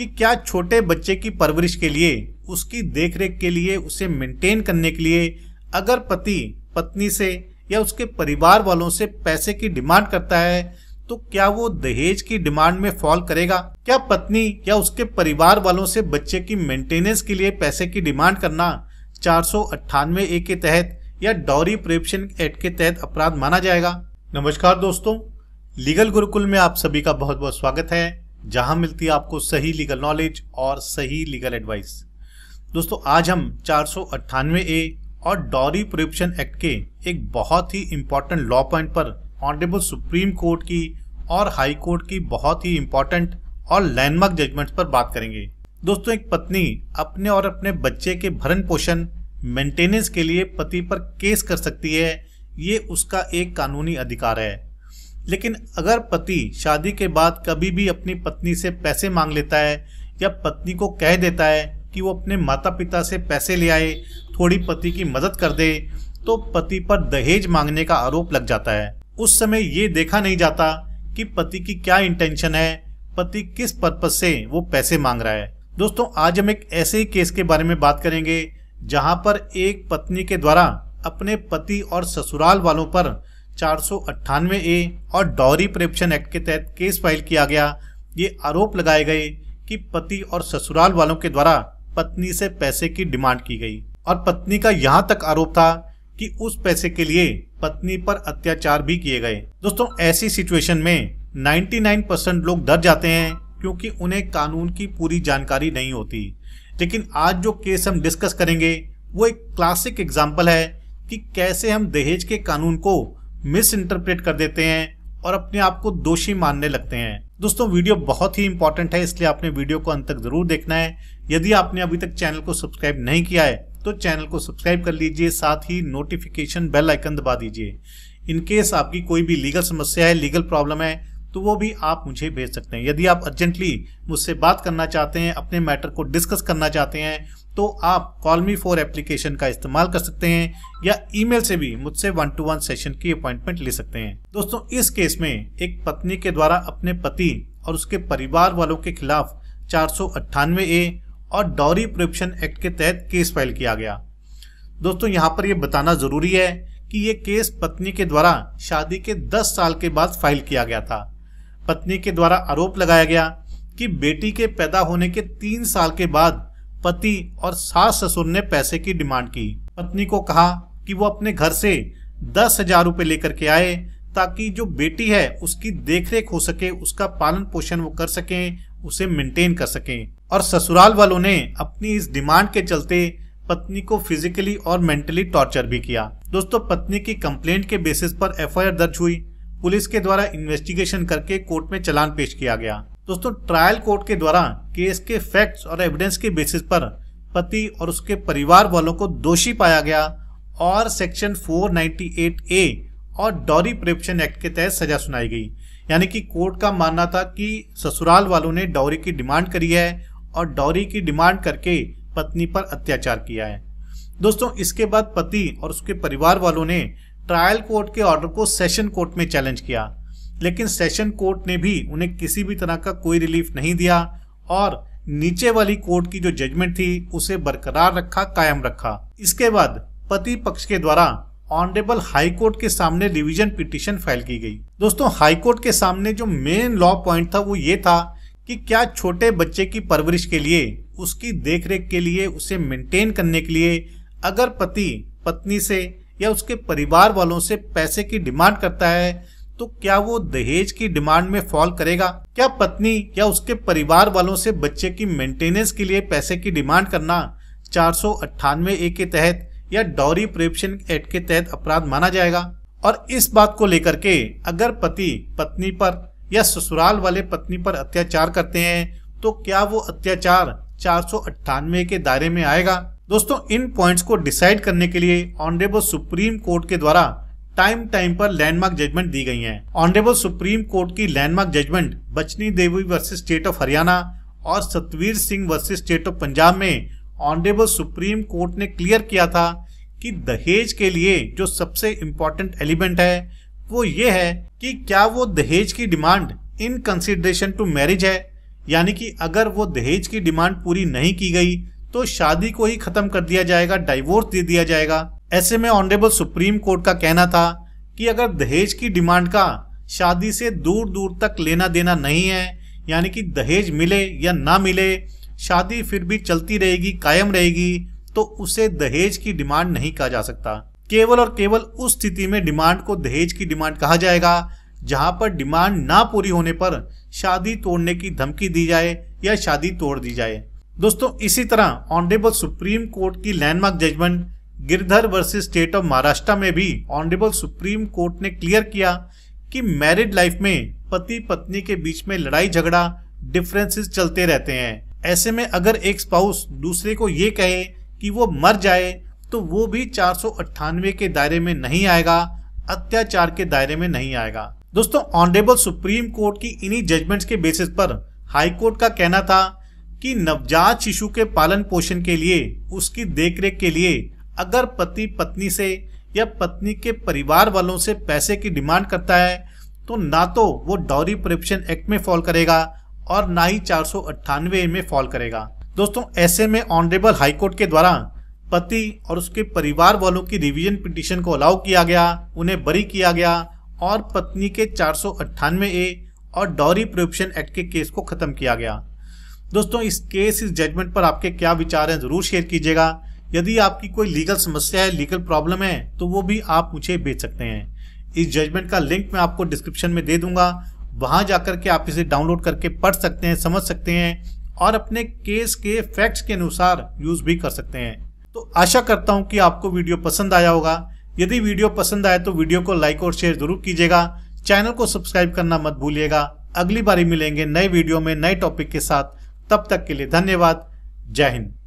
कि क्या छोटे बच्चे की परवरिश के लिए उसकी देखरेख के लिए उसे मेंटेन करने के लिए अगर पति पत्नी से या उसके परिवार वालों से पैसे की डिमांड करता है तो क्या वो दहेज की डिमांड में फॉल करेगा क्या पत्नी या उसके परिवार वालों से बच्चे की मेंटेनेंस के लिए पैसे की डिमांड करना चार ए के तहत या डॉरी प्रेपन एक्ट के तहत अपराध माना जाएगा नमस्कार दोस्तों लीगल गुरुकुल में आप सभी का बहुत बहुत स्वागत है जहां मिलती है आपको सही लीगल नॉलेज और सही लीगल एडवाइस दोस्तों आज हम चार ए और डॉरी प्रोहिबिशन एक्ट के एक बहुत ही इम्पॉर्टेंट लॉ पॉइंट पर ऑनरेबल सुप्रीम कोर्ट की और हाई कोर्ट की बहुत ही इम्पोर्टेंट और लैंडमार्क जजमेंट्स पर बात करेंगे दोस्तों एक पत्नी अपने और अपने बच्चे के भरण पोषण मेंटेनेंस के लिए पति पर केस कर सकती है ये उसका एक कानूनी अधिकार है लेकिन अगर पति शादी के बाद कभी भी अपनी पत्नी से पैसे मांग लेता है या पत्नी को कह देता है कि वो अपने माता पिता से पैसे ले आए थोड़ी पति की मदद कर दे तो पति पर दहेज मांगने का आरोप लग जाता है उस समय ये देखा नहीं जाता कि पति की क्या इंटेंशन है पति किस पर्पज से वो पैसे मांग रहा है दोस्तों आज हम एक ऐसे ही केस के बारे में बात करेंगे जहां पर एक पत्नी के द्वारा अपने पति और ससुराल वालों पर चार ए और डॉरी प्रेपशन एक्ट के तहत केस फाइल किया गया ये आरोप लगाए गए कि पति और ससुराल वालों के द्वारा पत्नी से पैसे की डिमांड की गई और पत्नी का यहाँ तक आरोप था कि उस पैसे के लिए पत्नी पर अत्याचार भी किए गए दोस्तों ऐसी सिचुएशन में 99 लोग डर जाते हैं क्योंकि उन्हें कानून की पूरी जानकारी नहीं होती लेकिन आज जो केस हम डिस्कस करेंगे वो एक क्लासिक एग्जाम्पल है कि कैसे हम दहेज के कानून को मिस इंटरप्रेट कर देते हैं और अपने आप को दोषी मानने लगते हैं दोस्तों वीडियो बहुत ही इंपॉर्टेंट है इसलिए आपने वीडियो को अंत तक जरूर देखना है यदि आपने अभी तक चैनल को सब्सक्राइब नहीं किया है तो चैनल को सब्सक्राइब कर लीजिए साथ ही नोटिफिकेशन बेल आइकन दबा दीजिए इनकेस आपकी कोई भी लीगल समस्या है लीगल प्रॉब्लम है तो वो भी आप मुझे भेज सकते हैं यदि आप अर्जेंटली मुझसे बात करना चाहते हैं अपने मैटर को डिस्कस करना चाहते हैं तो आप कॉल मी फॉर एप्लीकेशन का इस्तेमाल कर सकते हैं या ईमेल से भी मुझसे वन टू वन सेशन की अपॉइंटमेंट ले सकते हैं दोस्तों इस केस में एक पत्नी के द्वारा अपने पति और उसके परिवार वालों के खिलाफ चार ए और डॉरी प्रोहिबिशन एक्ट के तहत केस फाइल किया गया दोस्तों यहाँ पर यह बताना जरूरी है कि ये केस पत्नी के द्वारा शादी के 10 साल के बाद फाइल किया गया था पत्नी के द्वारा आरोप लगाया गया कि बेटी के पैदा होने के तीन साल के बाद पति और सास ससुर ने पैसे की डिमांड की पत्नी को कहा कि वो अपने घर से दस हजार रूपए लेकर के आए ताकि जो बेटी है उसकी देखरेख हो सके उसका पालन पोषण वो कर सके उसे मेंटेन कर सके और ससुराल वालों ने अपनी इस डिमांड के चलते पत्नी को फिजिकली और मेंटली टॉर्चर भी किया दोस्तों पत्नी की कंप्लेंट के बेसिस पर एफआईआर दर्ज हुई पुलिस के द्वारा इन्वेस्टिगेशन करके कोर्ट में चलान पेश किया गया दोस्तों ट्रायल कोर्ट के द्वारा केस के फैक्ट्स और एविडेंस के बेसिस पर पति और उसके परिवार वालों को दोषी पाया गया और सेक्शन 498 ए और डॉरी प्रिप्शन एक्ट के तहत सजा सुनाई गई यानी कि कोर्ट का मानना था कि ससुराल वालों ने डॉरी की डिमांड करी है और डॉरी की डिमांड करके पत्नी पर अत्याचार किया है दोस्तों इसके बाद पति और उसके परिवार वालों ने ट्रायल कोर्ट के ऑर्डर को सेशन कोर्ट में चैलेंज किया लेकिन सेशन कोर्ट ने भी उन्हें किसी भी तरह का कोई रिलीफ नहीं दिया और नीचे वाली कोर्ट की जो जजमेंट थी उसे बरकरार रखा कायम रखा इसके बाद पति पक्ष के द्वारा ऑनरेबल हाई कोर्ट के सामने रिवीजन पिटिशन फाइल की गई दोस्तों हाई कोर्ट के सामने जो मेन लॉ पॉइंट था वो ये था कि क्या छोटे बच्चे की परवरिश के लिए उसकी देखरेख के लिए उसे मेंटेन करने के लिए अगर पति पत्नी से या उसके परिवार वालों से पैसे की डिमांड करता है तो क्या वो दहेज की डिमांड में फॉल करेगा क्या पत्नी या उसके परिवार वालों से बच्चे की मेंटेनेंस के लिए पैसे की डिमांड करना चार ए के तहत या डॉरी प्रेपशन एक्ट के तहत अपराध माना जाएगा और इस बात को लेकर के अगर पति पत्नी पर या ससुराल वाले पत्नी पर अत्याचार करते हैं तो क्या वो अत्याचार चार के दायरे में आएगा दोस्तों इन पॉइंट्स को डिसाइड करने के लिए ऑनरेबल सुप्रीम कोर्ट के द्वारा टाइम टाइम पर लैंडमार्क जजमेंट दी गई हैं। ऑनरेबल सुप्रीम कोर्ट की landmark judgement Bachni Devi versus state of Haryana और Satvir Singh versus state of Punjab में ऑनरेबल सुप्रीम कोर्ट ने क्लियर किया था कि दहेज के लिए जो सबसे इम्पोर्टेंट एलिमेंट है वो ये है कि क्या वो दहेज की demand in consideration to marriage है यानी कि अगर वो दहेज की डिमांड पूरी नहीं की गई तो शादी को ही खत्म कर दिया जाएगा डाइवोर्स दे दिया जाएगा ऐसे में ऑनरेबल सुप्रीम कोर्ट का कहना था कि अगर दहेज की डिमांड का शादी से दूर दूर तक लेना देना नहीं है यानी कि दहेज मिले या ना मिले शादी फिर भी चलती रहेगी कायम रहेगी तो उसे दहेज की डिमांड नहीं कहा जा सकता केवल और केवल उस स्थिति में डिमांड को दहेज की डिमांड कहा जाएगा जहां पर डिमांड ना पूरी होने पर शादी तोड़ने की धमकी दी जाए या शादी तोड़ दी जाए दोस्तों इसी तरह ऑनरेबल सुप्रीम कोर्ट की landmark judgement Girdhar versus state of Maharashtra में भी ऑनरेबल सुप्रीम कोर्ट ने क्लियर किया कि मैरिड लाइफ में पति पत्नी के बीच में लड़ाई झगड़ा डिफरेंसेस चलते रहते हैं ऐसे में अगर एक स्पाउस दूसरे को ये कहे कि वो मर जाए तो वो भी चार के दायरे में नहीं आएगा अत्याचार के दायरे में नहीं आएगा दोस्तों ऑनरेबल सुप्रीम कोर्ट की इन्हीं जजमेंट्स के बेसिस पर हाई कोर्ट का कहना था कि नवजात शिशु के पालन पोषण के लिए उसकी देखरेख के लिए अगर पति पत्नी से या पत्नी के परिवार वालों से पैसे की डिमांड करता है तो ना तो वो डॉरी प्रिप्शन एक्ट में फॉल करेगा और ना ही चार में फॉल करेगा दोस्तों ऐसे में ऑनरेबल हाईकोर्ट के द्वारा पति और उसके परिवार वालों की रिवीजन पिटीशन को अलाउ किया गया उन्हें बरी किया गया और पत्नी के चार ए और डॉरी प्रोहिबिशन एक्ट के केस को खत्म किया गया दोस्तों इस केस इस जजमेंट पर आपके क्या विचार हैं जरूर शेयर कीजिएगा यदि आपकी कोई लीगल समस्या है लीगल प्रॉब्लम है तो वो भी आप मुझे बेच सकते हैं इस जजमेंट का लिंक मैं आपको डिस्क्रिप्शन में दे दूंगा वहां जाकर के आप इसे डाउनलोड करके पढ़ सकते हैं समझ सकते हैं और अपने केस के फैक्ट्स के अनुसार यूज भी कर सकते हैं तो आशा करता हूं कि आपको वीडियो पसंद आया होगा यदि वीडियो पसंद आए तो वीडियो को लाइक और शेयर जरूर कीजिएगा चैनल को सब्सक्राइब करना मत भूलिएगा अगली बारी मिलेंगे नए वीडियो में नए टॉपिक के साथ तब तक के लिए धन्यवाद जय हिंद